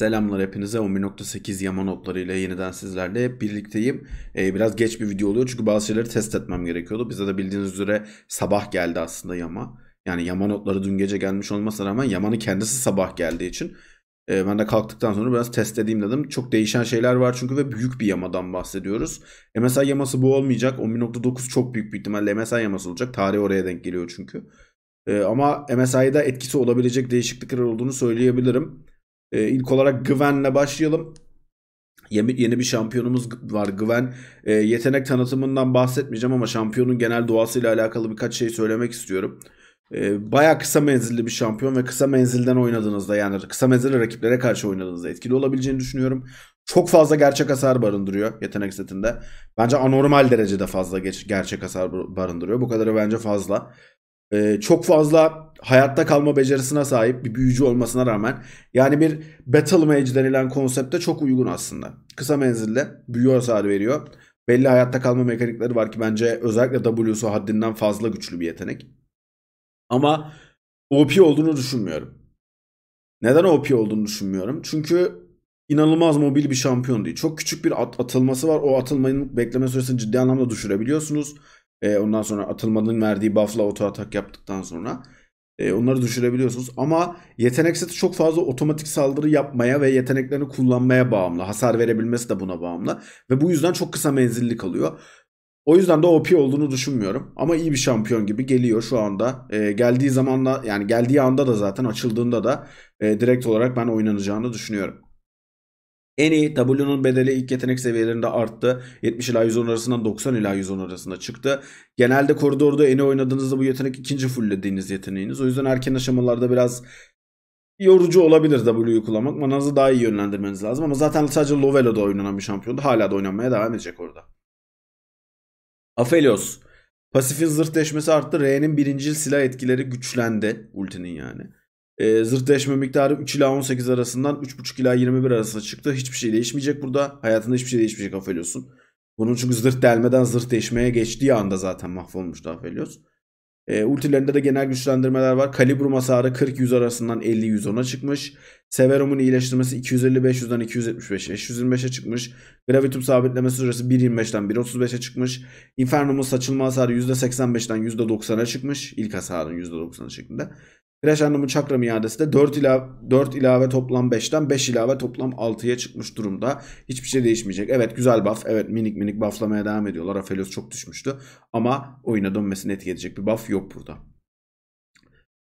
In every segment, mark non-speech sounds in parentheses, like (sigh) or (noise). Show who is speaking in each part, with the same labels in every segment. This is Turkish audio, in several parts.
Speaker 1: Selamlar hepinize 11.8 Yaman notlarıyla yeniden sizlerle birlikteyim. Ee, biraz geç bir video oluyor çünkü bazı şeyleri test etmem gerekiyordu. Bize de bildiğiniz üzere sabah geldi aslında Yama. Yani Yama notları dün gece gelmiş olmasına rağmen Yaman'ı kendisi sabah geldiği için e, ben de kalktıktan sonra biraz test edeyim dedim. Çok değişen şeyler var çünkü ve büyük bir yamadan bahsediyoruz. E, MSI yaması bu olmayacak. 11.9 çok büyük bir ihtimalle MSI yaması olacak. Tarih oraya denk geliyor çünkü. E, ama MSI'da etkisi olabilecek değişiklikler olduğunu söyleyebilirim. E, ilk olarak Gwen'le başlayalım. Yeni, yeni bir şampiyonumuz var Gwen. E, yetenek tanıtımından bahsetmeyeceğim ama şampiyonun genel doğasıyla alakalı birkaç şey söylemek istiyorum. E, ee, Baya kısa menzilli bir şampiyon ve kısa menzilden oynadığınızda yani kısa menzilli rakiplere karşı oynadığınızda etkili olabileceğini düşünüyorum. Çok fazla gerçek hasar barındırıyor yetenek setinde. Bence anormal derecede fazla geç, gerçek hasar barındırıyor. Bu kadarı bence fazla e, çok fazla hayatta kalma becerisine sahip bir büyücü olmasına rağmen yani bir battle mage denilen konsepte çok uygun aslında. Kısa menzilde büyü hasarı veriyor. Belli hayatta kalma mekanikleri var ki bence özellikle W'su haddinden fazla güçlü bir yetenek. Ama OP olduğunu düşünmüyorum. Neden OP olduğunu düşünmüyorum? Çünkü inanılmaz mobil bir şampiyon değil. Çok küçük bir at atılması var. O atılmanın bekleme süresini ciddi anlamda düşürebiliyorsunuz. E, ondan sonra atılmanın verdiği buff'la oto atak yaptıktan sonra e, onları düşürebiliyorsunuz. Ama yetenek seti çok fazla otomatik saldırı yapmaya ve yeteneklerini kullanmaya bağımlı. Hasar verebilmesi de buna bağımlı. Ve bu yüzden çok kısa menzilli kalıyor. O yüzden de OP olduğunu düşünmüyorum. Ama iyi bir şampiyon gibi geliyor şu anda. E, geldiği zamanla yani geldiği anda da zaten açıldığında da e, direkt olarak ben oynanacağını düşünüyorum. En iyi W'nun bedeli ilk yetenek seviyelerinde arttı. 70 ila 110 arasından 90 ila 110 arasında çıktı. Genelde koridorda eni oynadığınızda bu yetenek ikinci fulllediğiniz yeteneğiniz. O yüzden erken aşamalarda biraz yorucu olabilir W'yu kullanmak. Manazı daha iyi yönlendirmeniz lazım. Ama zaten sadece Lovelo'da oynanan bir şampiyondu. Hala da oynanmaya devam edecek orada. Aphelios. Pasifin zırh deşmesi arttı. R'nin birincil silah etkileri güçlendi. Ultinin yani. E, ee, zırtleşme miktarı 3 ila 18 arasından 3.5 ila 21 arasına çıktı. Hiçbir şey değişmeyecek burada. Hayatında hiçbir şey değişmeyecek Aphelios'un. Bunun çünkü zırt delmeden zırt değişmeye geçtiği anda zaten mahvolmuştu Aphelios. E, ee, ultilerinde de genel güçlendirmeler var. Kalibrum hasarı 40-100 arasından 50-110'a çıkmış. Severum'un iyileştirmesi 250-500'den 275'e, 525'e çıkmış. Gravitum sabitleme süresi 1.25'den 1.35'e çıkmış. Infernum'un saçılma hasarı %85'den %90'a çıkmış. İlk hasarın %90'ı şeklinde. Crescendo'nun çakra miadesi de 4, ilave, 4 ilave toplam 5'ten 5 ilave toplam 6'ya çıkmış durumda. Hiçbir şey değişmeyecek. Evet güzel buff. Evet minik minik bufflamaya devam ediyorlar. Aphelios çok düşmüştü. Ama oyuna dönmesini etkileyecek bir buff yok burada.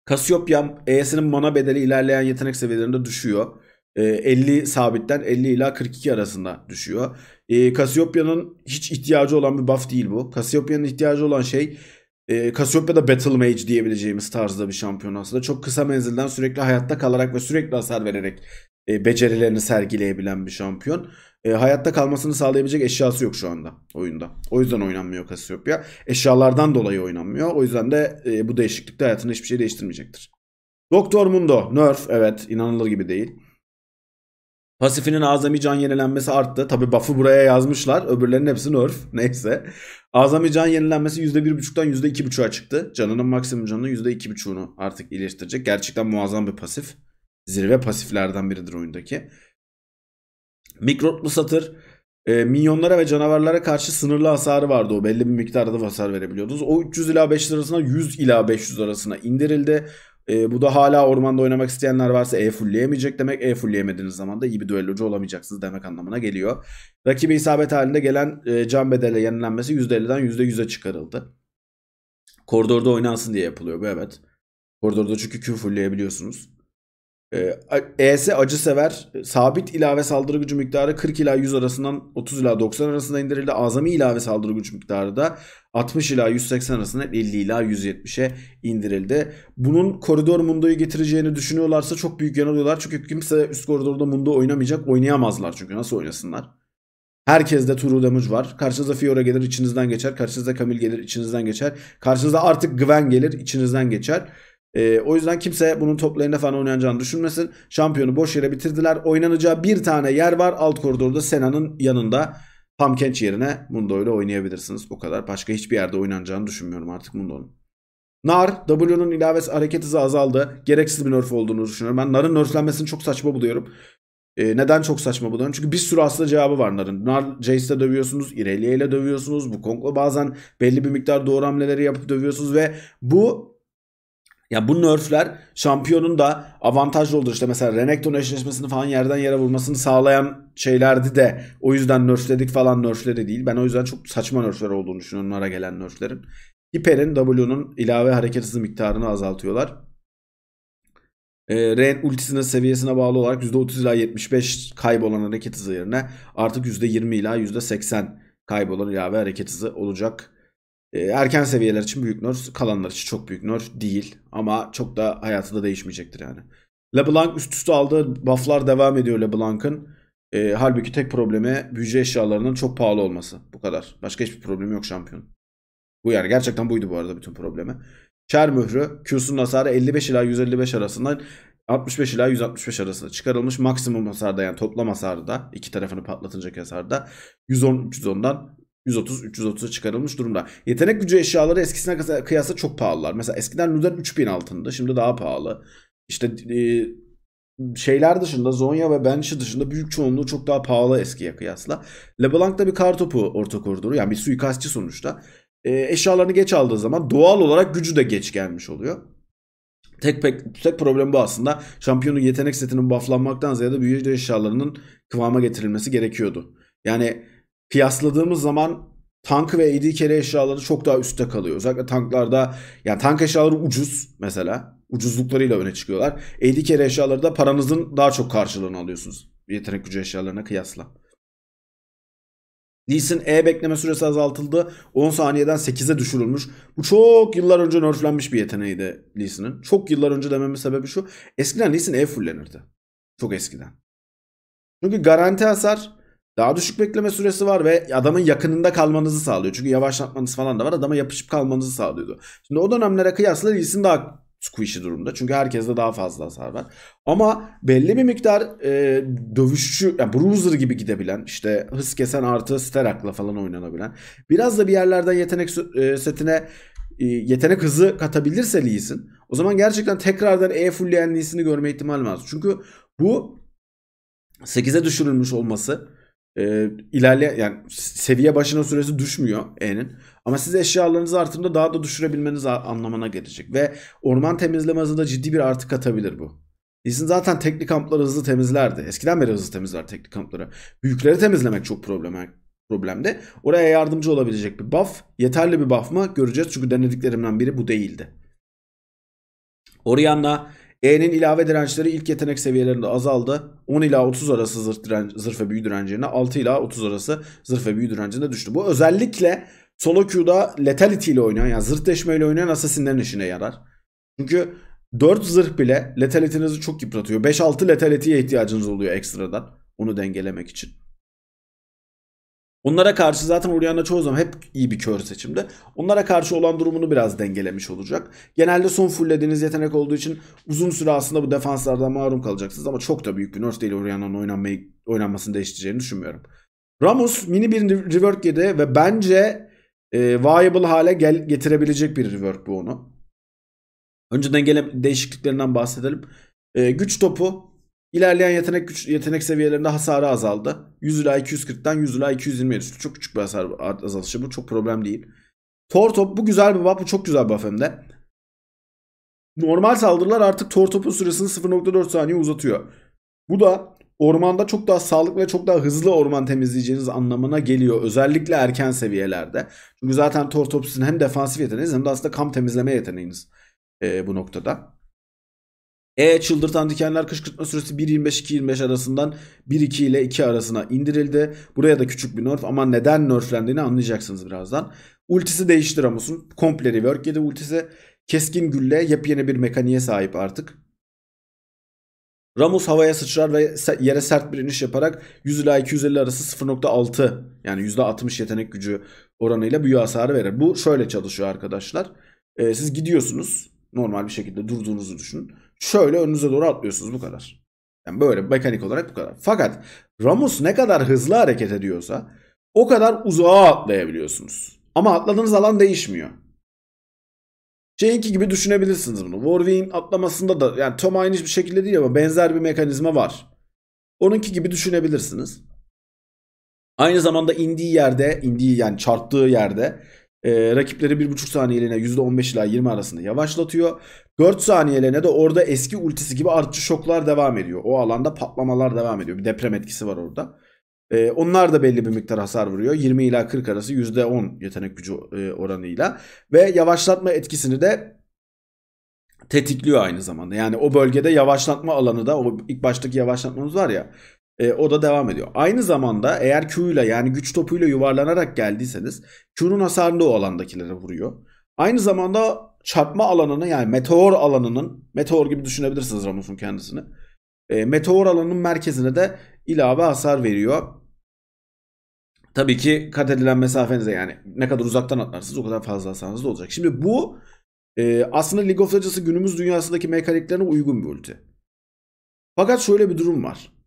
Speaker 1: Cassiopeia ES'inin mana bedeli ilerleyen yetenek seviyelerinde düşüyor. E, 50 sabitten 50 ila 42 arasında düşüyor. E, Cassiopeia'nın hiç ihtiyacı olan bir buff değil bu. Cassiopeia'nın ihtiyacı olan şey e, Cassiopeia'da Battle Mage diyebileceğimiz tarzda bir şampiyon aslında. Çok kısa menzilden sürekli hayatta kalarak ve sürekli hasar vererek e, becerilerini sergileyebilen bir şampiyon e, hayatta kalmasını sağlayabilecek eşyası yok şu anda oyunda. O yüzden oynanmıyor Cassiopeia. Eşyalardan dolayı oynanmıyor. O yüzden de e, bu değişiklik hayatını hiçbir şey değiştirmeyecektir. Doktor Mundo. Nerf. Evet inanılır gibi değil. Pasifinin azami can yenilenmesi arttı. Tabi buff'ı buraya yazmışlar. Öbürlerinin hepsi nerf. (laughs) Neyse. Azami can yenilenmesi %1.5'dan %2.5'a çıktı. Canının maksimum canının %2.5'unu artık iyileştirecek. Gerçekten muazzam bir pasif. Zirve pasiflerden biridir oyundaki. Mikroplu satır e, minyonlara ve canavarlara karşı sınırlı hasarı vardı o. Belli bir miktarda hasar verebiliyordunuz. O 300 ila 500 arasına 100 ila 500 arasına indirildi. E, bu da hala ormanda oynamak isteyenler varsa E fullleyemeyecek demek. E fullleyemediğiniz zaman da iyi bir düellocu olamayacaksınız demek anlamına geliyor. Rakibe isabet halinde gelen e, can bedeli yenilenmesi %50'den %100'e çıkarıldı. Koridorda oynansın diye yapılıyor bu evet. Koridorda çünkü Q fullleyebiliyorsunuz. ES ee, e acı sever sabit ilave saldırı gücü miktarı 40 ila 100 arasından 30 ila 90 arasında indirildi. Azami ilave saldırı gücü miktarı da 60 ila 180 arasında 50 ila 170'e indirildi. Bunun koridor Mundo'yu getireceğini düşünüyorlarsa çok büyük yanılıyorlar. Çünkü kimse üst koridorda Mundo oynamayacak. Oynayamazlar çünkü nasıl oynasınlar. Herkeste True Damage var. Karşınıza Fiora gelir içinizden geçer. Karşınıza Camille gelir içinizden geçer. Karşınıza artık Gwen gelir içinizden geçer. E, o yüzden kimse bunun toplarında falan oynanacağını düşünmesin. Şampiyonu boş yere bitirdiler. Oynanacağı bir tane yer var. Alt koridorda Sena'nın yanında. Pumpkinch yerine Mundo ile oynayabilirsiniz. O kadar. Başka hiçbir yerde oynanacağını düşünmüyorum artık Mundo'nun. Nar, W'nun ilaves hareket hızı azaldı. Gereksiz bir nerf olduğunu düşünüyorum. Ben Nar'ın nerflenmesini çok saçma buluyorum. Ee, neden çok saçma buluyorum? Çünkü bir sürü aslında cevabı var Nar'ın. Nar Jace'le dövüyorsunuz, Irelia ile dövüyorsunuz, bu Kong'la bazen belli bir miktar doğru hamleleri yapıp dövüyorsunuz ve bu ya bu nerfler şampiyonun da avantajlı olur. işte mesela Renekton eşleşmesini falan yerden yere vurmasını sağlayan şeylerdi de o yüzden nerfledik falan nerfleri değil. Ben o yüzden çok saçma nerfler olduğunu düşünüyorum onlara gelen nerflerin. Hiper'in W'nun ilave hareket hızı miktarını azaltıyorlar. E, ee, Ren ultisinin seviyesine bağlı olarak %30 ila 75 kaybolan hareket hızı yerine artık %20 ila %80 kaybolan ilave hareket hızı olacak ee, erken seviyeler için büyük nor, kalanlar için çok büyük nor değil. Ama çok da hayatı da değişmeyecektir yani. LeBlanc üst üste aldığı bufflar devam ediyor LeBlanc'ın. E, halbuki tek problemi büyücü eşyalarının çok pahalı olması. Bu kadar. Başka hiçbir problemi yok şampiyon. Bu yani gerçekten buydu bu arada bütün problemi. Çer mührü Q'sunun hasarı 55 ila 155 arasından 65 ila 165 arasında çıkarılmış maksimum hasarda yani toplam hasarda iki tarafını patlatınca hasarda 110 310'dan 130-330'a çıkarılmış durumda. Yetenek gücü eşyaları eskisine kıyasla çok pahalılar. Mesela eskiden Luden 3000 altında şimdi daha pahalı. İşte e, şeyler dışında Zonya ve Banshee dışında büyük çoğunluğu çok daha pahalı eskiye kıyasla. LeBlanc da bir kartopu orta koridoru yani bir suikastçı sonuçta. E, eşyalarını geç aldığı zaman doğal olarak gücü de geç gelmiş oluyor. Tek, pek, tek problem bu aslında. Şampiyonun yetenek setinin bufflanmaktan ziyade büyücü eşyalarının kıvama getirilmesi gerekiyordu. Yani kıyasladığımız zaman tank ve AD carry eşyaları çok daha üstte kalıyor. Özellikle tanklarda yani tank eşyaları ucuz mesela. Ucuzluklarıyla öne çıkıyorlar. AD carry eşyaları da paranızın daha çok karşılığını alıyorsunuz. Yetenek gücü eşyalarına kıyasla. Lee'sin E bekleme süresi azaltıldı. 10 saniyeden 8'e düşürülmüş. Bu çok yıllar önce nerflenmiş bir yeteneğiydi Lee'sinin. Çok yıllar önce dememin sebebi şu. Eskiden Lee'sin E fullenirdi. Çok eskiden. Çünkü garanti hasar daha düşük bekleme süresi var ve adamın yakınında kalmanızı sağlıyor. Çünkü yavaşlatmanız falan da var. Adama yapışıp kalmanızı sağlıyordu. Şimdi o dönemlere kıyasla Lee'sin daha squishy durumda. Çünkü herkeste daha fazla hasar var. Ama belli bir miktar e, dövüşçü, yani bruiser gibi gidebilen, işte hız kesen artı sterakla falan oynanabilen. Biraz da bir yerlerden yetenek e, setine e, yetenek hızı katabilirse Lee'sin. O zaman gerçekten tekrardan E fullleyen Lee'sini görme ihtimali var. Çünkü bu 8'e düşürülmüş olması e, ilerle yani seviye başına süresi düşmüyor E'nin. Ama siz eşyalarınızı artırınca daha da düşürebilmeniz anlamına gelecek. Ve orman temizleme hızında ciddi bir artı katabilir bu. Eason zaten teknik kampları hızlı temizlerdi. Eskiden beri hızlı temizler teknik kampları. Büyükleri temizlemek çok problem problemde. Oraya yardımcı olabilecek bir buff. Yeterli bir buff mı? Göreceğiz. Çünkü denediklerimden biri bu değildi. Orianna E'nin ilave dirençleri ilk yetenek seviyelerinde azaldı. 10 ila 30 arası zırh, direnç, zırh büyü direncine 6 ila 30 arası zırh büyü direncine düştü. Bu özellikle solo queue'da letality ile oynayan yani zırh ile oynayan assassinlerin işine yarar. Çünkü 4 zırh bile letalitinizi çok yıpratıyor. 5-6 letality'ye ihtiyacınız oluyor ekstradan onu dengelemek için. Onlara karşı zaten Oriana çoğu zaman hep iyi bir kör seçimde. Onlara karşı olan durumunu biraz dengelemiş olacak. Genelde son fullediğiniz yetenek olduğu için uzun süre aslında bu defanslardan mahrum kalacaksınız. Ama çok da büyük bir nerf değil Oriana'nın oynanmayı, oynanmasını değiştireceğini düşünmüyorum. Ramos mini bir rework yedi ve bence e, viable hale gel getirebilecek bir rework bu onu. Önce dengele değişikliklerinden bahsedelim. E, güç topu İlerleyen yetenek güç yetenek seviyelerinde hasarı azaldı. 100 ila 240'tan 100 ila 220'ye düştü. Çok küçük bir hasar azalışı bu. Çok problem değil. Tortop bu güzel bir buff. Bu çok güzel bir buff hem de. Normal saldırılar artık Tortop'un süresini 0.4 saniye uzatıyor. Bu da ormanda çok daha sağlıklı ve çok daha hızlı orman temizleyeceğiniz anlamına geliyor. Özellikle erken seviyelerde. Çünkü zaten Tortop sizin hem defansif yeteneğiniz hem de aslında kam temizleme yeteneğiniz ee, bu noktada. E çıldırtan dikenler kışkırtma süresi 1.25-2.25 arasından 1.2 ile 2 arasına indirildi. Buraya da küçük bir nerf ama neden nerflendiğini anlayacaksınız birazdan. Ultisi değişti Ramos'un. Komple rework yedi ultisi. Keskin gülle yepyeni bir mekaniğe sahip artık. Ramos havaya sıçrar ve yere sert bir iniş yaparak 100 ila 250 arası 0.6 yani %60 yetenek gücü oranıyla büyü hasarı verir. Bu şöyle çalışıyor arkadaşlar. Ee, siz gidiyorsunuz Normal bir şekilde durduğunuzu düşünün. Şöyle önünüze doğru atlıyorsunuz bu kadar. Yani böyle mekanik olarak bu kadar. Fakat Ramos ne kadar hızlı hareket ediyorsa o kadar uzağa atlayabiliyorsunuz. Ama atladığınız alan değişmiyor. Şeyinki gibi düşünebilirsiniz bunu. Warwick'in atlamasında da yani tam aynı bir şekilde değil ama benzer bir mekanizma var. Onunki gibi düşünebilirsiniz. Aynı zamanda indiği yerde, indiği yani çarptığı yerde e, rakipleri 1.5 saniyeliğine %15 ila 20 arasında yavaşlatıyor. 4 saniyeliğine de orada eski ultisi gibi artçı şoklar devam ediyor. O alanda patlamalar devam ediyor. Bir deprem etkisi var orada. E, onlar da belli bir miktar hasar vuruyor. 20 ila 40 arası %10 yetenek gücü e, oranıyla. Ve yavaşlatma etkisini de tetikliyor aynı zamanda. Yani o bölgede yavaşlatma alanı da o ilk baştaki yavaşlatmamız var ya e, o da devam ediyor. Aynı zamanda eğer Q ile yani güç topuyla yuvarlanarak geldiyseniz Q'nun hasarını o alandakilere vuruyor. Aynı zamanda çarpma alanını yani meteor alanının meteor gibi düşünebilirsiniz Ramus'un kendisini. E, meteor alanının merkezine de ilave hasar veriyor. Tabii ki kat edilen mesafenize yani ne kadar uzaktan atlarsınız o kadar fazla hasarınız da olacak. Şimdi bu e, aslında League of Legends'ı günümüz dünyasındaki mekaniklerine uygun bir ulti. Fakat şöyle bir durum var.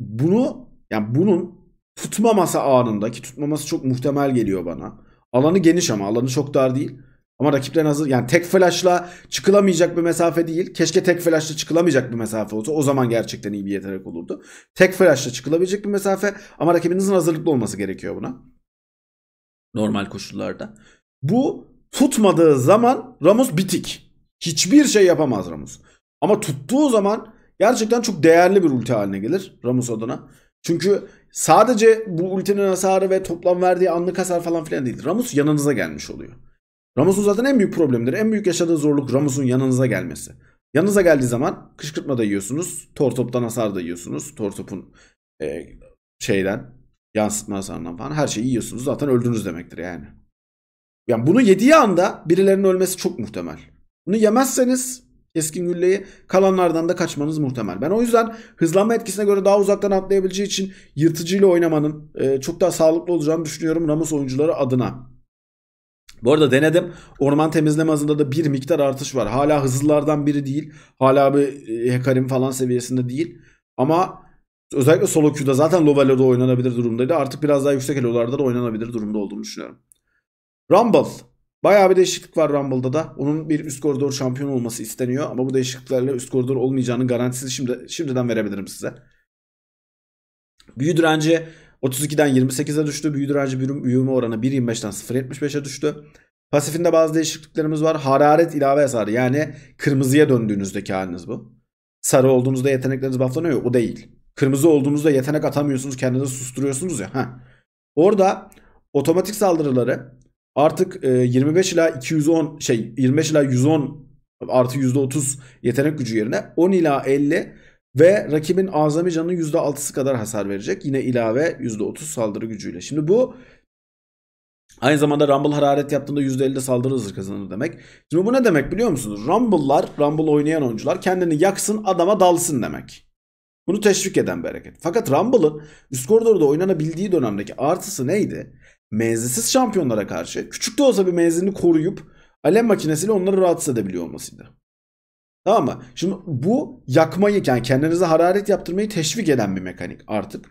Speaker 1: Bunu yani bunun tutmaması anındaki tutmaması çok muhtemel geliyor bana. Alanı geniş ama alanı çok dar değil. Ama rakipler hazır yani tek flashla çıkılamayacak bir mesafe değil. Keşke tek flashla çıkılamayacak bir mesafe olsa o zaman gerçekten iyi bir yetenek olurdu. Tek flashla çıkılabilecek bir mesafe ama rakibinizin hazırlıklı olması gerekiyor buna. Normal koşullarda. Bu tutmadığı zaman Ramos bitik. Hiçbir şey yapamaz Ramos. Ama tuttuğu zaman gerçekten çok değerli bir ulti haline gelir Ramus adına. Çünkü sadece bu ultinin hasarı ve toplam verdiği anlık hasar falan filan değil. Ramus yanınıza gelmiş oluyor. Ramus'un zaten en büyük problemidir. En büyük yaşadığı zorluk Ramus'un yanınıza gelmesi. Yanınıza geldiği zaman kışkırtma da yiyorsunuz. Tor toptan hasar da yiyorsunuz. tortop'un e, şeyden yansıtma hasarından falan her şeyi yiyorsunuz. Zaten öldünüz demektir yani. Yani bunu yediği anda birilerinin ölmesi çok muhtemel. Bunu yemezseniz Keskin gülleyi kalanlardan da kaçmanız muhtemel. Ben o yüzden hızlanma etkisine göre daha uzaktan atlayabileceği için yırtıcıyla oynamanın e, çok daha sağlıklı olacağını düşünüyorum Ramos oyuncuları adına. Bu arada denedim. Orman temizleme hızında da bir miktar artış var. Hala hızlılardan biri değil. Hala bir e, Hekarim falan seviyesinde değil. Ama özellikle solo queue'da zaten Lovel'de oynanabilir durumdaydı. Artık biraz daha yüksek elolarda da oynanabilir durumda olduğunu düşünüyorum. Rumble Bayağı bir değişiklik var Rumble'da da. Onun bir üst koridor şampiyon olması isteniyor. Ama bu değişikliklerle üst koridor olmayacağını garantisini şimdi, şimdiden verebilirim size. Büyü direnci 32'den 28'e düştü. Büyü direnci büyüme oranı 1.25'ten 0.75'e düştü. Pasifinde bazı değişikliklerimiz var. Hararet ilave hasarı yani kırmızıya döndüğünüzdeki haliniz bu. Sarı olduğunuzda yetenekleriniz bufflanıyor. O değil. Kırmızı olduğunuzda yetenek atamıyorsunuz. Kendinizi susturuyorsunuz ya. Heh. Orada otomatik saldırıları artık 25 e, ila 210 şey 25 ila 110 artı %30 yetenek gücü yerine 10 ila 50 ve rakibin azami canının %6'sı kadar hasar verecek. Yine ilave %30 saldırı gücüyle. Şimdi bu aynı zamanda Rumble hararet yaptığında %50 saldırı hızı kazanır demek. Şimdi bu ne demek biliyor musunuz? Rumble'lar, Rumble oynayan oyuncular kendini yaksın adama dalsın demek. Bunu teşvik eden bir hareket. Fakat Rumble'ın üst koridorda oynanabildiği dönemdeki artısı neydi? menzilsiz şampiyonlara karşı küçük de olsa bir menzilini koruyup alem makinesiyle onları rahatsız edebiliyor olmasıydı. Tamam mı? Şimdi bu yakmayı yani kendinize hararet yaptırmayı teşvik eden bir mekanik artık.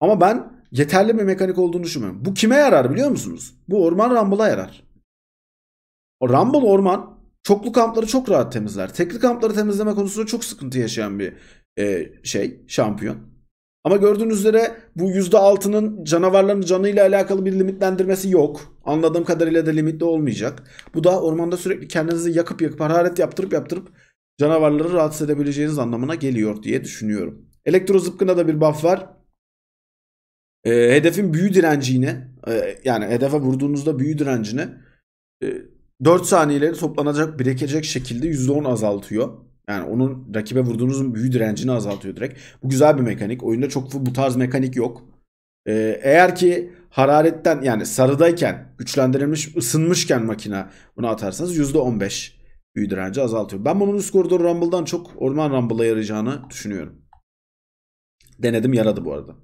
Speaker 1: Ama ben yeterli bir mekanik olduğunu düşünmüyorum. Bu kime yarar biliyor musunuz? Bu orman Rumble'a yarar. O Rumble orman çoklu kampları çok rahat temizler. Tekli kampları temizleme konusunda çok sıkıntı yaşayan bir e, şey şampiyon. Ama gördüğünüz üzere bu %6'nın canavarların canıyla alakalı bir limitlendirmesi yok. Anladığım kadarıyla da limitli olmayacak. Bu da ormanda sürekli kendinizi yakıp yakıp hararet yaptırıp yaptırıp canavarları rahatsız edebileceğiniz anlamına geliyor diye düşünüyorum. Elektro zıpkına da bir buff var. E, hedefin büyü direncini e, yani hedefe vurduğunuzda büyü direncini e, 4 saniyelerini toplanacak, birekecek şekilde %10 azaltıyor. Yani onun rakibe vurduğunuzun büyü direncini azaltıyor direkt. Bu güzel bir mekanik. Oyunda çok bu tarz mekanik yok. Ee, eğer ki hararetten yani sarıdayken güçlendirilmiş ısınmışken makina bunu atarsanız %15 büyü direnci azaltıyor. Ben bunun üst koridor Rumble'dan çok orman Rumble'a yarayacağını düşünüyorum. Denedim yaradı bu arada.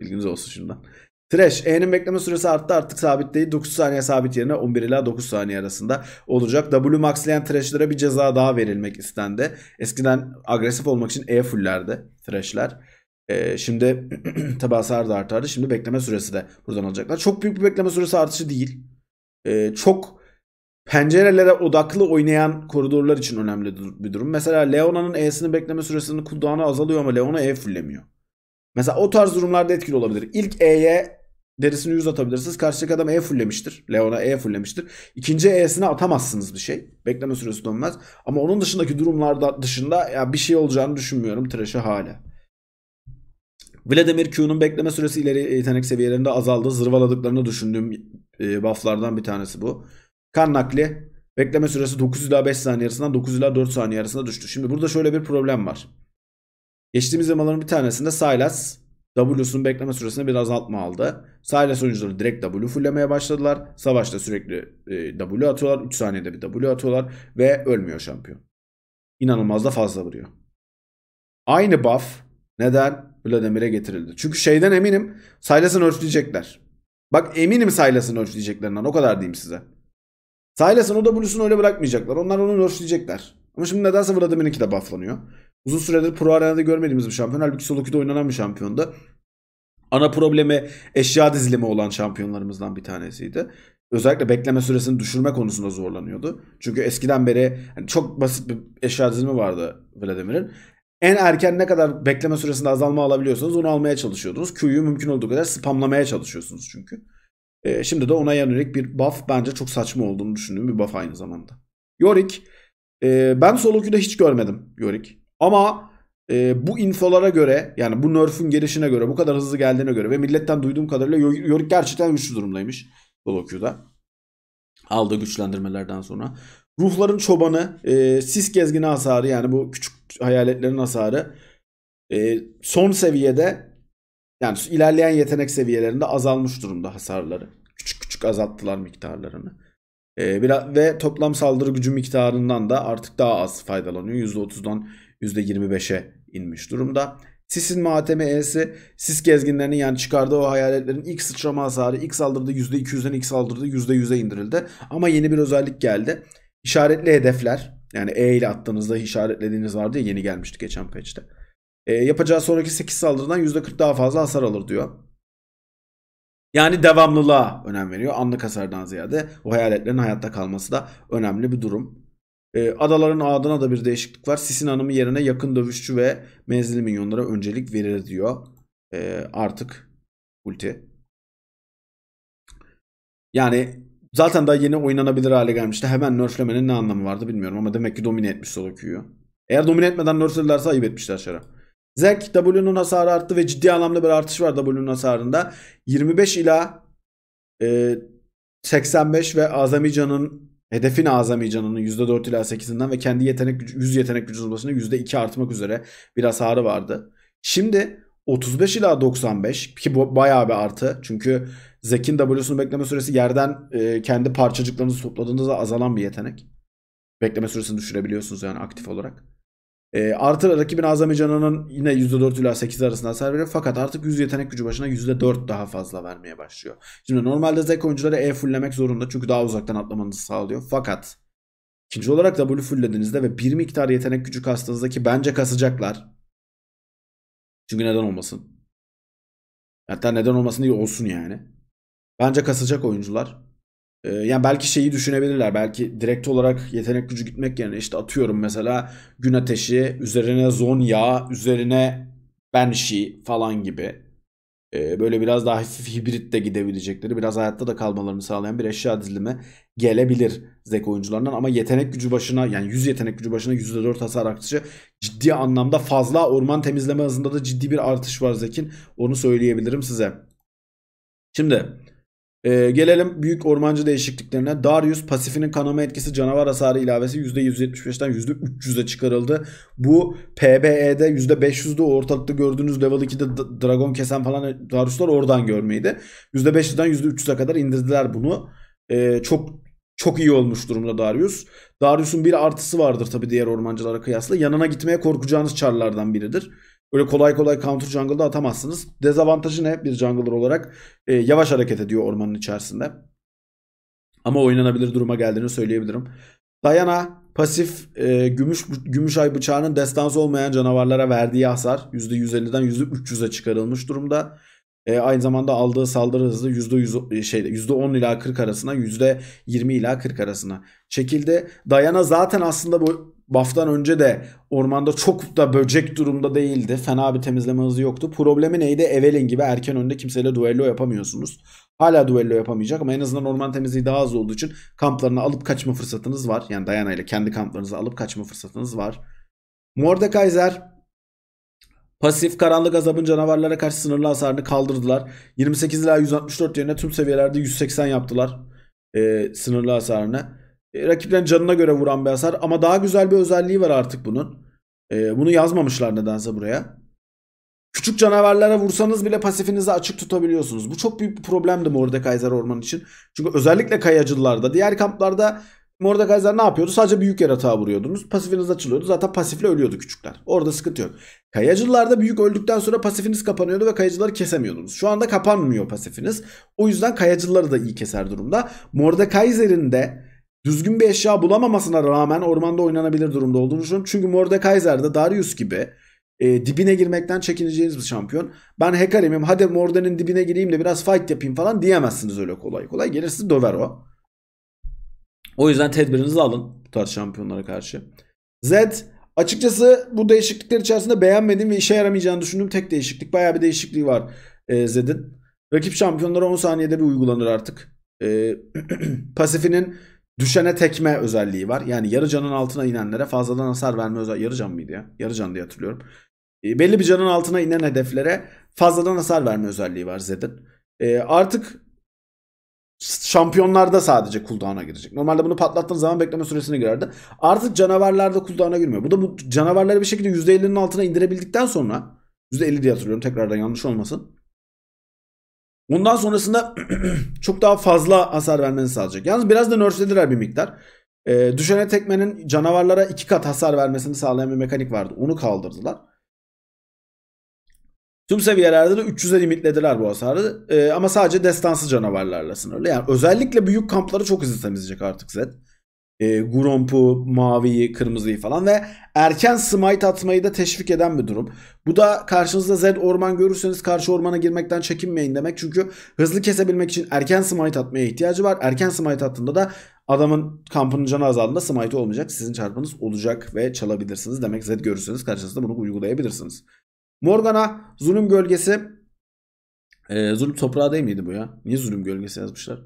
Speaker 1: Bilginiz olsun şundan. Trash E'nin bekleme süresi arttı artık sabit değil 9 saniye sabit yerine 11 ila 9 saniye arasında olacak. W maxlayan Trash'lere bir ceza daha verilmek istendi. Eskiden agresif olmak için E fullerdi Trash'ler. Ee, şimdi (clears throat) tabi hasar da artardı. Şimdi bekleme süresi de buradan alacaklar. Çok büyük bir bekleme süresi artışı değil. Ee, çok pencerelere odaklı oynayan koridorlar için önemli bir durum. Mesela Leona'nın E'sini bekleme süresinin cooldown'u azalıyor ama Leona E fullemiyor. Mesela o tarz durumlarda etkili olabilir. İlk E'ye derisini yüz atabilirsiniz. Karşıdaki adam E fulllemiştir. Leon'a E fulllemiştir. İkinci E'sine atamazsınız bir şey. Bekleme süresi dönmez. Ama onun dışındaki durumlarda dışında ya bir şey olacağını düşünmüyorum Trash'e hala. Vladimir Q'nun bekleme süresi ileri yetenek seviyelerinde azaldığı Zırvaladıklarını düşündüğüm e, bufflardan bir tanesi bu. Kan nakli bekleme süresi 9 ila 5 saniye arasından 9 ila 4 saniye arasında düştü. Şimdi burada şöyle bir problem var. Geçtiğimiz zamanların bir tanesinde Silas W'sun bekleme süresini biraz azaltma aldı. Silas oyuncuları direkt W fullemeye başladılar. Savaşta sürekli e, W atıyorlar. 3 saniyede bir W atıyorlar. Ve ölmüyor şampiyon. İnanılmaz da fazla vuruyor. Aynı buff neden Vladimir'e getirildi? Çünkü şeyden eminim Silas'ın örtüleyecekler. Bak eminim Silas'ın örtüleyeceklerinden o kadar diyeyim size. Silas'ın o W'sunu öyle bırakmayacaklar. Onlar onu örtüleyecekler. Ama şimdi nedense Vladimir'inki de bufflanıyor. Uzun süredir Pro Arena'da görmediğimiz bir şampiyon. Halbuki solo queue'da oynanan bir şampiyonda. Ana problemi eşya dizilimi olan şampiyonlarımızdan bir tanesiydi. Özellikle bekleme süresini düşürme konusunda zorlanıyordu. Çünkü eskiden beri yani çok basit bir eşya dizilimi vardı Vladimir'in. En erken ne kadar bekleme süresinde azalma alabiliyorsanız onu almaya çalışıyordunuz. Q'yu mümkün olduğu kadar spamlamaya çalışıyorsunuz çünkü. E, şimdi de ona yönelik bir buff bence çok saçma olduğunu düşündüğüm bir buff aynı zamanda. Yorick. E, ben solo queue'da hiç görmedim Yorick. Ama e, bu infolara göre yani bu nerf'ün gelişine göre bu kadar hızlı geldiğine göre ve milletten duyduğum kadarıyla Yorick gerçekten güçlü durumdaymış Dolokyu'da. Aldığı güçlendirmelerden sonra. Ruhların çobanı, e, sis gezgini hasarı yani bu küçük hayaletlerin hasarı e, son seviyede yani ilerleyen yetenek seviyelerinde azalmış durumda hasarları. Küçük küçük azalttılar miktarlarını. E, biraz, ve toplam saldırı gücü miktarından da artık daha az faydalanıyor. %30'dan %25'e inmiş durumda. Sis'in matemi E'si Sis gezginlerinin yani çıkardığı o hayaletlerin ilk sıçrama hasarı ilk saldırıda %200'den ilk saldırıda %100'e indirildi. Ama yeni bir özellik geldi. İşaretli hedefler yani E ile attığınızda işaretlediğiniz vardı ya yeni gelmişti geçen patch'te. E, yapacağı sonraki 8 saldırıdan %40 daha fazla hasar alır diyor. Yani devamlılığa önem veriyor. Anlık hasardan ziyade o hayaletlerin hayatta kalması da önemli bir durum. E, adaların adına da bir değişiklik var. Sisin Hanım'ı yerine yakın dövüşçü ve menzilli minyonlara öncelik verir diyor. E, artık ulti. Yani zaten daha yeni oynanabilir hale gelmişti. Hemen nerflemenin ne anlamı vardı bilmiyorum ama demek ki domine etmiş solo Q'yu. Eğer domine etmeden nerfledilerse ayıp etmişler şara. Zek W'nun hasarı arttı ve ciddi anlamda bir artış var W'nun hasarında. 25 ila e, 85 ve Azamican'ın Hedefin azami canının %4 ila 8'inden ve kendi yetenek gücü, 100 yetenek gücünüz başına %2 artmak üzere bir hasarı vardı. Şimdi 35 ila 95 ki bu bayağı bir artı. Çünkü Zek'in W'sunu bekleme süresi yerden e, kendi parçacıklarınızı topladığınızda azalan bir yetenek. Bekleme süresini düşürebiliyorsunuz yani aktif olarak. E, artı rakibin Azami Canan'ın yine %4 ila 8 arasında hasar veriyor. Fakat artık 100 yetenek gücü başına %4 daha fazla vermeye başlıyor. Şimdi normalde Zek oyuncuları E fulllemek zorunda. Çünkü daha uzaktan atlamanızı sağlıyor. Fakat ikinci olarak W fullediğinizde ve bir miktar yetenek gücü kastığınızda ki bence kasacaklar. Çünkü neden olmasın? Hatta neden olmasın diye olsun yani. Bence kasacak oyuncular. Ee, yani belki şeyi düşünebilirler. Belki direkt olarak yetenek gücü gitmek yerine işte atıyorum mesela gün ateşi, üzerine zon zonya, üzerine banshee falan gibi. Ee, böyle biraz daha hafif hibrit de gidebilecekleri, biraz hayatta da kalmalarını sağlayan bir eşya dizilimi gelebilir Zek oyuncularından. Ama yetenek gücü başına yani 100 yetenek gücü başına %4 hasar artışı ciddi anlamda fazla. Orman temizleme hızında da ciddi bir artış var Zek'in. Onu söyleyebilirim size. Şimdi ee, gelelim büyük ormancı değişikliklerine. Darius pasifinin kanama etkisi canavar hasarı ilavesi %175'den %300'e çıkarıldı. Bu PBE'de %500'de ortalıkta gördüğünüz level 2'de dragon kesen falan Darius'lar oradan görmeydi. %500'den %300'e kadar indirdiler bunu. Ee, çok çok iyi olmuş durumda Darius. Darius'un bir artısı vardır tabi diğer ormancılara kıyasla. Yanına gitmeye korkacağınız çarlardan biridir. Öyle kolay kolay counter jungle'da atamazsınız. Dezavantajı ne bir jungler olarak? E, yavaş hareket ediyor ormanın içerisinde. Ama oynanabilir duruma geldiğini söyleyebilirim. Dayana pasif e, gümüş, gümüş ay bıçağının destansı olmayan canavarlara verdiği hasar %150'den %300'e çıkarılmış durumda. E, aynı zamanda aldığı saldırı hızı %100, şeyde, %10 ila 40 arasına %20 ila 40 arasına çekildi. Dayana zaten aslında bu BAF'tan önce de ormanda çok da böcek durumda değildi. Fena bir temizleme hızı yoktu. Problemi neydi? Evelyn gibi erken önde kimseyle duello yapamıyorsunuz. Hala duello yapamayacak ama en azından orman temizliği daha az olduğu için kamplarını alıp kaçma fırsatınız var. Yani Diana ile kendi kamplarınızı alıp kaçma fırsatınız var. Mordekaiser pasif karanlık azabın canavarlara karşı sınırlı hasarını kaldırdılar. 28 ila 164 yerine tüm seviyelerde 180 yaptılar e, sınırlı hasarını. E, rakiplerin canına göre vuran bir hasar. Ama daha güzel bir özelliği var artık bunun. E, bunu yazmamışlar nedense buraya. Küçük canavarlara vursanız bile pasifinizi açık tutabiliyorsunuz. Bu çok büyük bir problemdi Mordekaiser Orman için. Çünkü özellikle kayacılılarda, diğer kamplarda Mordekaiser ne yapıyordu? Sadece büyük yaratığa vuruyordunuz. Pasifiniz açılıyordu. Zaten pasifle ölüyordu küçükler. Orada sıkıntı yok. Kayacılılarda büyük öldükten sonra pasifiniz kapanıyordu ve kayacıları kesemiyordunuz. Şu anda kapanmıyor pasifiniz. O yüzden kayacıları da iyi keser durumda. Mordekaiser'in de düzgün bir eşya bulamamasına rağmen ormanda oynanabilir durumda olduğunu düşünüyorum. Çünkü Mordekaiser Darius gibi e, dibine girmekten çekineceğiniz bir şampiyon. Ben Hekarim'im hadi Morden'in dibine gireyim de biraz fight yapayım falan diyemezsiniz öyle kolay kolay. Gelirsiz döver o. O yüzden tedbirinizi alın bu tarz şampiyonlara karşı. Z açıkçası bu değişiklikler içerisinde beğenmediğim ve işe yaramayacağını düşündüğüm tek değişiklik. Bayağı bir değişikliği var e, Z'in. Rakip şampiyonlara 10 saniyede bir uygulanır artık. E, (clears throat) pasifinin Düşene tekme özelliği var. Yani yarı canın altına inenlere fazladan hasar verme özelliği. Yarı can mıydı ya? Yarı can diye hatırlıyorum. E, belli bir canın altına inen hedeflere fazladan hasar verme özelliği var Zed'in. E, artık şampiyonlarda sadece cooldown'a girecek. Normalde bunu patlattığın zaman bekleme süresini girerdi. Artık canavarlarda cooldown'a girmiyor. Bu da bu canavarları bir şekilde %50'nin altına indirebildikten sonra %50 diye hatırlıyorum tekrardan yanlış olmasın. Bundan sonrasında (clears throat) çok daha fazla hasar vermeni sağlayacak. Yalnız biraz da nerflediler bir miktar. Ee, düşene tekmenin canavarlara iki kat hasar vermesini sağlayan bir mekanik vardı. Onu kaldırdılar. Tüm seviyelerde de 300'e limitlediler bu hasarı. Ee, ama sadece destansı canavarlarla sınırlı. Yani özellikle büyük kampları çok hızlı temizleyecek artık Zed e, ee, Gromp'u, maviyi, kırmızıyı falan ve erken smite atmayı da teşvik eden bir durum. Bu da karşınızda Zed orman görürseniz karşı ormana girmekten çekinmeyin demek. Çünkü hızlı kesebilmek için erken smite atmaya ihtiyacı var. Erken smite attığında da adamın kampının canı azaldığında smite olmayacak. Sizin çarpınız olacak ve çalabilirsiniz. Demek Zed görürseniz karşınızda bunu uygulayabilirsiniz. Morgana zulüm gölgesi. Ee, zulüm toprağı değil miydi bu ya? Niye zulüm gölgesi yazmışlar?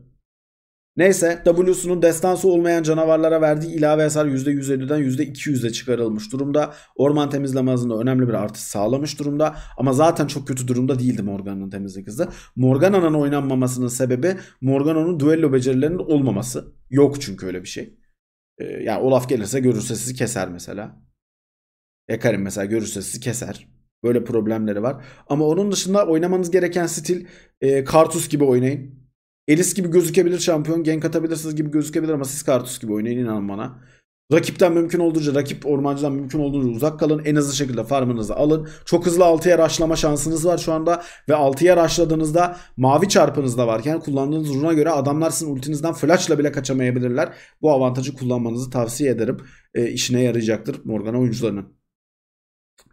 Speaker 1: Neyse W'sunun destansı olmayan canavarlara verdiği ilave hasar %150'den %200'e çıkarılmış durumda. Orman temizleme hızında önemli bir artış sağlamış durumda. Ama zaten çok kötü durumda değildi Morgana'nın temizlik hızı. Morgana'nın oynanmamasının sebebi Morgana'nın duello becerilerinin olmaması. Yok çünkü öyle bir şey. Ee, yani Olaf gelirse görürse sizi keser mesela. Ekarim mesela görürse sizi keser. Böyle problemleri var. Ama onun dışında oynamanız gereken stil e, Kartus gibi oynayın. Elis gibi gözükebilir şampiyon. Genk atabilirsiniz gibi gözükebilir ama siz Kartus gibi oynayın inan bana. Rakipten mümkün olduğunca, rakip ormancıdan mümkün olduğunca uzak kalın. En hızlı şekilde farmınızı alın. Çok hızlı yer aşlama şansınız var şu anda. Ve yer aşladığınızda mavi çarpınız da varken kullandığınız runa göre adamlar sizin ultinizden flashla bile kaçamayabilirler. Bu avantajı kullanmanızı tavsiye ederim. E, işine yarayacaktır Morgana oyuncularının.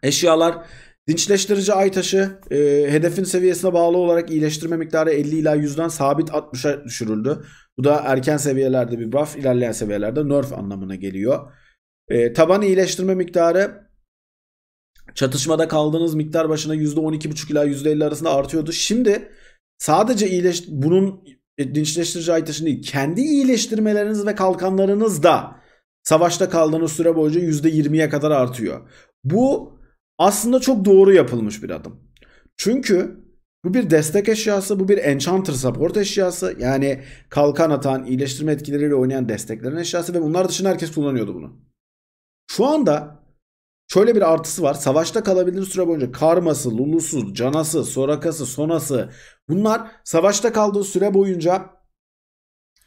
Speaker 1: Eşyalar Dinçleştirici ay taşı e, hedefin seviyesine bağlı olarak iyileştirme miktarı 50 ila 100'den sabit 60'a düşürüldü. Bu da erken seviyelerde bir buff, ilerleyen seviyelerde nerf anlamına geliyor. E, taban iyileştirme miktarı çatışmada kaldığınız miktar başına %12,5 ila %50 arasında artıyordu. Şimdi sadece iyileş bunun e, dinçleştirici ay taşı değil, kendi iyileştirmeleriniz ve kalkanlarınız da savaşta kaldığınız süre boyunca %20'ye kadar artıyor. Bu aslında çok doğru yapılmış bir adım. Çünkü bu bir destek eşyası, bu bir enchanter support eşyası. Yani kalkan atan, iyileştirme etkileriyle oynayan desteklerin eşyası ve bunlar dışında herkes kullanıyordu bunu. Şu anda şöyle bir artısı var. Savaşta kalabildiğin süre boyunca karması, lulusu, canası, sorakası, sonası bunlar savaşta kaldığı süre boyunca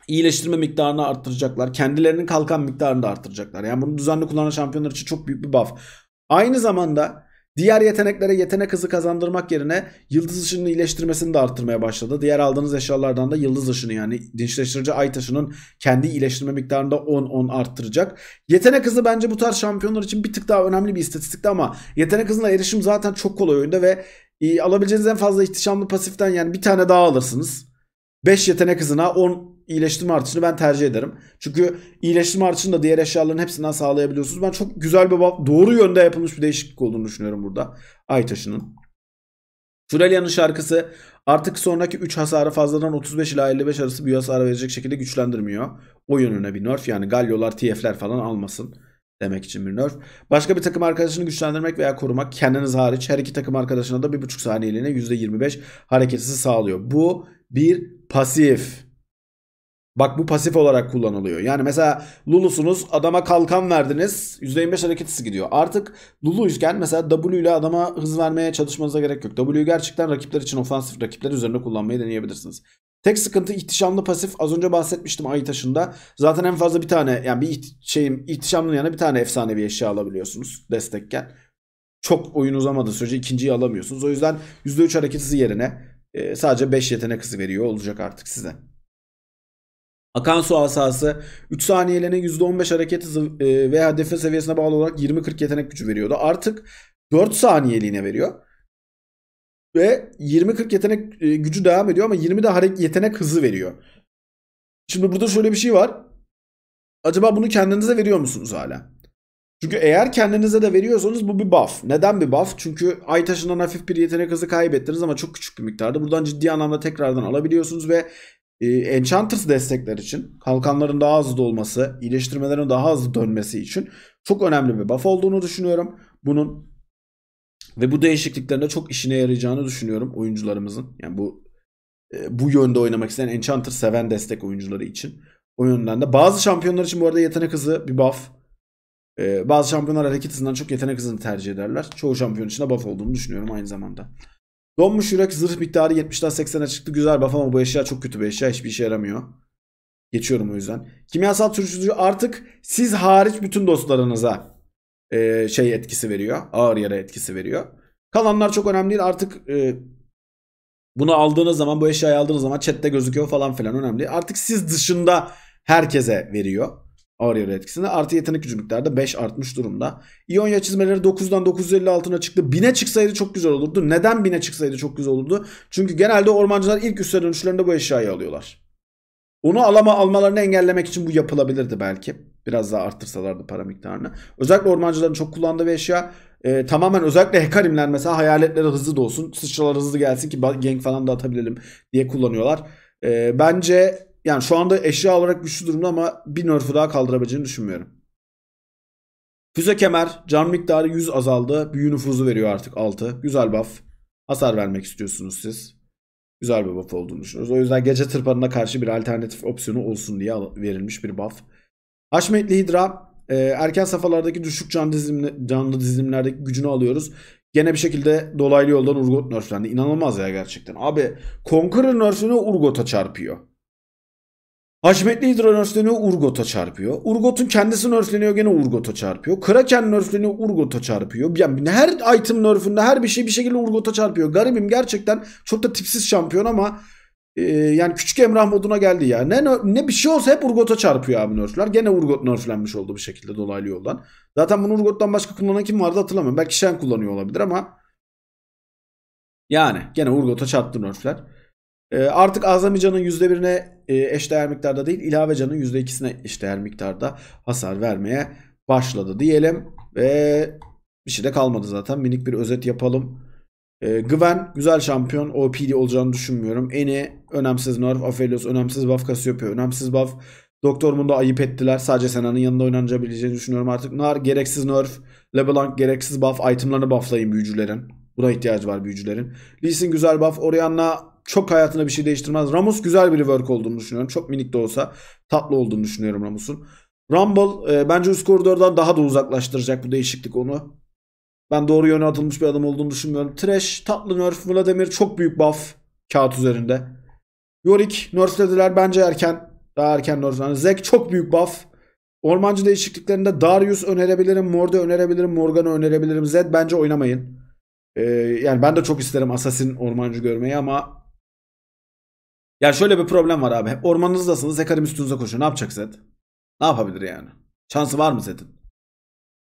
Speaker 1: iyileştirme miktarını arttıracaklar. Kendilerinin kalkan miktarını da arttıracaklar. Yani bunu düzenli kullanan şampiyonlar için çok büyük bir buff. Aynı zamanda diğer yeteneklere yetenek hızı kazandırmak yerine yıldız ışını iyileştirmesini de arttırmaya başladı. Diğer aldığınız eşyalardan da yıldız ışını yani dinçleştirici ay taşının kendi iyileştirme miktarını da 10-10 arttıracak. Yetenek hızı bence bu tarz şampiyonlar için bir tık daha önemli bir istatistikti ama yetenek hızına erişim zaten çok kolay oyunda ve e, alabileceğiniz en fazla ihtişamlı pasiften yani bir tane daha alırsınız. 5 yetenek hızına 10 iyileştirme artışını ben tercih ederim. Çünkü iyileştirme artışını da diğer eşyaların hepsinden sağlayabiliyorsunuz. Ben çok güzel bir doğru yönde yapılmış bir değişiklik olduğunu düşünüyorum burada. Ay taşının. Furelia'nın şarkısı artık sonraki 3 hasarı fazladan 35 ila 55 arası bir hasar verecek şekilde güçlendirmiyor. O yönüne bir nerf yani Galyolar, TF'ler falan almasın demek için bir nerf. Başka bir takım arkadaşını güçlendirmek veya korumak kendiniz hariç her iki takım arkadaşına da 1.5 saniyeliğine %25 hareketisi sağlıyor. Bu bir pasif. Bak bu pasif olarak kullanılıyor. Yani mesela Lulu'sunuz adama kalkan verdiniz. %25 hareketisi gidiyor. Artık lulu Lulu'yken mesela W ile adama hız vermeye çalışmanıza gerek yok. W'yu gerçekten rakipler için ofansif rakipler üzerinde kullanmayı deneyebilirsiniz. Tek sıkıntı ihtişamlı pasif. Az önce bahsetmiştim ayı taşında. Zaten en fazla bir tane yani bir şeyim ihtişamlı yana bir tane efsane bir eşya alabiliyorsunuz destekken. Çok oyun uzamadığı sürece ikinciyi alamıyorsunuz. O yüzden %3 hareketisi yerine sadece 5 yetenek hızı veriyor olacak artık size. Akan su asası 3 saniyeliğine %15 hareket hızı e, ve hedefe seviyesine bağlı olarak 20-40 yetenek gücü veriyordu. Artık 4 saniyeliğine veriyor. Ve 20-40 yetenek e, gücü devam ediyor ama 20 de yetenek hızı veriyor. Şimdi burada şöyle bir şey var. Acaba bunu kendinize veriyor musunuz hala? Çünkü eğer kendinize de veriyorsanız bu bir buff. Neden bir buff? Çünkü ay taşından hafif bir yetenek hızı kaybettiniz ama çok küçük bir miktarda. Buradan ciddi anlamda tekrardan alabiliyorsunuz ve ee, Enchanters destekler için kalkanların daha hızlı olması, iyileştirmelerin daha hızlı dönmesi için çok önemli bir buff olduğunu düşünüyorum. Bunun ve bu değişikliklerinde çok işine yarayacağını düşünüyorum oyuncularımızın. Yani bu e, bu yönde oynamak isteyen Enchanter seven destek oyuncuları için. O yönden de bazı şampiyonlar için bu arada yetenek hızı bir buff. Ee, bazı şampiyonlar hareket hızından çok yetenek hızını tercih ederler. Çoğu şampiyon için de buff olduğunu düşünüyorum aynı zamanda. Donmuş yürek zırh miktarı 70'den 80'e çıktı. Güzel buff ama bu eşya çok kötü bir eşya. Hiçbir işe yaramıyor. Geçiyorum o yüzden. Kimyasal sürücücü artık siz hariç bütün dostlarınıza e, şey etkisi veriyor. Ağır yara etkisi veriyor. Kalanlar çok önemli değil. Artık e, bunu aldığınız zaman bu eşyayı aldığınız zaman chatte gözüküyor falan filan önemli. Artık siz dışında herkese veriyor ağır yarı etkisinde. Artı yetenek gücü miktarı 5 artmış durumda. İonya çizmeleri 9'dan 950 altına çıktı. 1000'e çıksaydı çok güzel olurdu. Neden 1000'e çıksaydı çok güzel olurdu? Çünkü genelde ormancılar ilk üstler dönüşlerinde bu eşyayı alıyorlar. Onu alama almalarını engellemek için bu yapılabilirdi belki. Biraz daha arttırsalardı para miktarını. Özellikle ormancıların çok kullandığı bir eşya. E, tamamen özellikle hekarimler mesela hayaletleri hızlı da olsun. Sıçralar hızlı gelsin ki gank falan da atabilelim diye kullanıyorlar. E, bence yani şu anda eşya olarak güçlü durumda ama bir nerf'ü daha kaldırabileceğini düşünmüyorum. Füze kemer can miktarı 100 azaldı. Büyü nüfuzu veriyor artık 6. Güzel buff. Hasar vermek istiyorsunuz siz. Güzel bir buff olduğunu düşünüyoruz. O yüzden gece tırpanına karşı bir alternatif opsiyonu olsun diye verilmiş bir buff. Haşmetli Hidra e, erken safhalardaki düşük can dizimli, canlı dizilimlerdeki gücünü alıyoruz. Gene bir şekilde dolaylı yoldan Urgot nerflendi. İnanılmaz ya gerçekten. Abi Conqueror nerfünü Urgot'a çarpıyor. Haşmetli Hidra nörfleniyor Urgot'a çarpıyor. Urgot'un kendisi nörfleniyor gene Urgot'a çarpıyor. Kraken nörfleniyor Urgot'a çarpıyor. Yani her item nörfünde her bir şey bir şekilde Urgot'a çarpıyor. Garibim gerçekten çok da tipsiz şampiyon ama e, yani küçük Emrah moduna geldi ya. Ne, ne bir şey olsa hep Urgot'a çarpıyor abi nörfler. Gene Urgot nörflenmiş oldu bir şekilde dolaylı yoldan. Zaten bunu Urgot'tan başka kullanan kim vardı hatırlamıyorum. Belki Şen kullanıyor olabilir ama yani gene Urgot'a çarptı nörfler. Ee, artık azami canın %1'ine e, eşdeğer miktarda değil ilave canın %2'sine eşdeğer miktarda hasar vermeye başladı diyelim. Ve bir şey de kalmadı zaten. Minik bir özet yapalım. E, Gwen güzel şampiyon. OPD olacağını düşünmüyorum. Eni önemsiz nerf. Aphelios önemsiz buff kasıyor. Önemsiz buff. Doktor bunda ayıp ettiler. Sadece Sena'nın yanında oynanabileceğini düşünüyorum artık. Nar gereksiz nerf. LeBlanc gereksiz buff. Itemlarını bufflayın büyücülerin. Buna ihtiyacı var büyücülerin. Lee Sin güzel buff. Orianna çok hayatında bir şey değiştirmez. Ramos güzel bir work olduğunu düşünüyorum. Çok minik de olsa tatlı olduğunu düşünüyorum Ramos'un. Rumble e, bence üst koridordan daha da uzaklaştıracak bu değişiklik onu. Ben doğru yöne atılmış bir adam olduğunu düşünmüyorum. Trash, tatlı nerf, Vladimir çok büyük buff kağıt üzerinde. Yorick nerflediler bence erken. Daha erken nerflediler. Zek çok büyük buff. Ormancı değişikliklerinde Darius önerebilirim, Morde önerebilirim, Morgan'ı önerebilirim. Zed bence oynamayın. Ee, yani ben de çok isterim Assassin ormancı görmeyi ama ya şöyle bir problem var abi. Ormanınızdasınız. Zekarim üstünüze koşuyor. Ne yapacak Zed? Ne yapabilir yani? Şansı var mı Zed'in?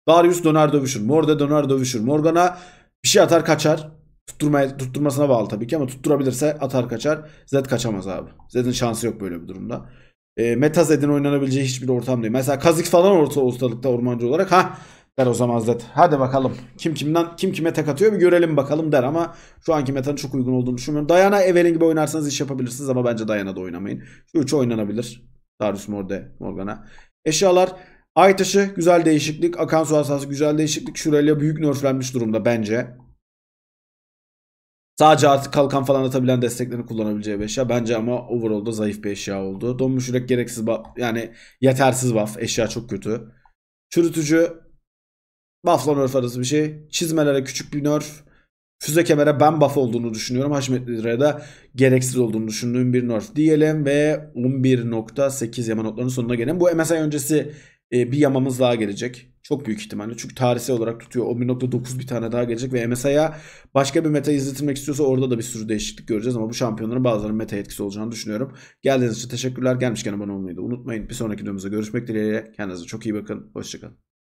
Speaker 1: Darius döner dövüşür. Morde döner dövüşür. Morgana bir şey atar kaçar. Tutturmaya, tutturmasına bağlı tabii ki ama tutturabilirse atar kaçar. Zed kaçamaz abi. Zed'in şansı yok böyle bir durumda. E, meta Zed'in oynanabileceği hiçbir ortam değil. Mesela Kazik falan orta ustalıkta ormancı olarak. ha Der o zaman zaten. Hadi bakalım. Kim kimden kim kime tek atıyor bir görelim bakalım der ama şu anki metanın çok uygun olduğunu düşünmüyorum. Dayana Evelyn gibi oynarsanız iş yapabilirsiniz ama bence Dayana da oynamayın. Şu üç oynanabilir. Darius Morde Morgana. Eşyalar Ay taşı güzel değişiklik. Akan su asası güzel değişiklik. Şurayla büyük nerflenmiş durumda bence. Sadece artık kalkan falan atabilen desteklerini kullanabileceği bir eşya. Bence ama overall'da zayıf bir eşya oldu. Donmuş yürek gereksiz buff. Yani yetersiz buff. Eşya çok kötü. Çürütücü Buff'la nerf arası bir şey. Çizmelere küçük bir nerf. Füze kemere ben buff olduğunu düşünüyorum. Haşmetli Haşmetlilere de gereksiz olduğunu düşündüğüm bir nerf diyelim. Ve 11.8 yama notlarının sonuna gelen. Bu MSI öncesi e, bir yamamız daha gelecek. Çok büyük ihtimalle. Çünkü tarihsel olarak tutuyor. 11.9 bir tane daha gelecek ve MSI'ya başka bir meta izletilmek istiyorsa orada da bir sürü değişiklik göreceğiz. Ama bu şampiyonların bazılarının meta etkisi olacağını düşünüyorum. Geldiğiniz için teşekkürler. Gelmişken abone olmayı da unutmayın. Bir sonraki videomuzda görüşmek dileğiyle. Kendinize çok iyi bakın. Hoşçakalın.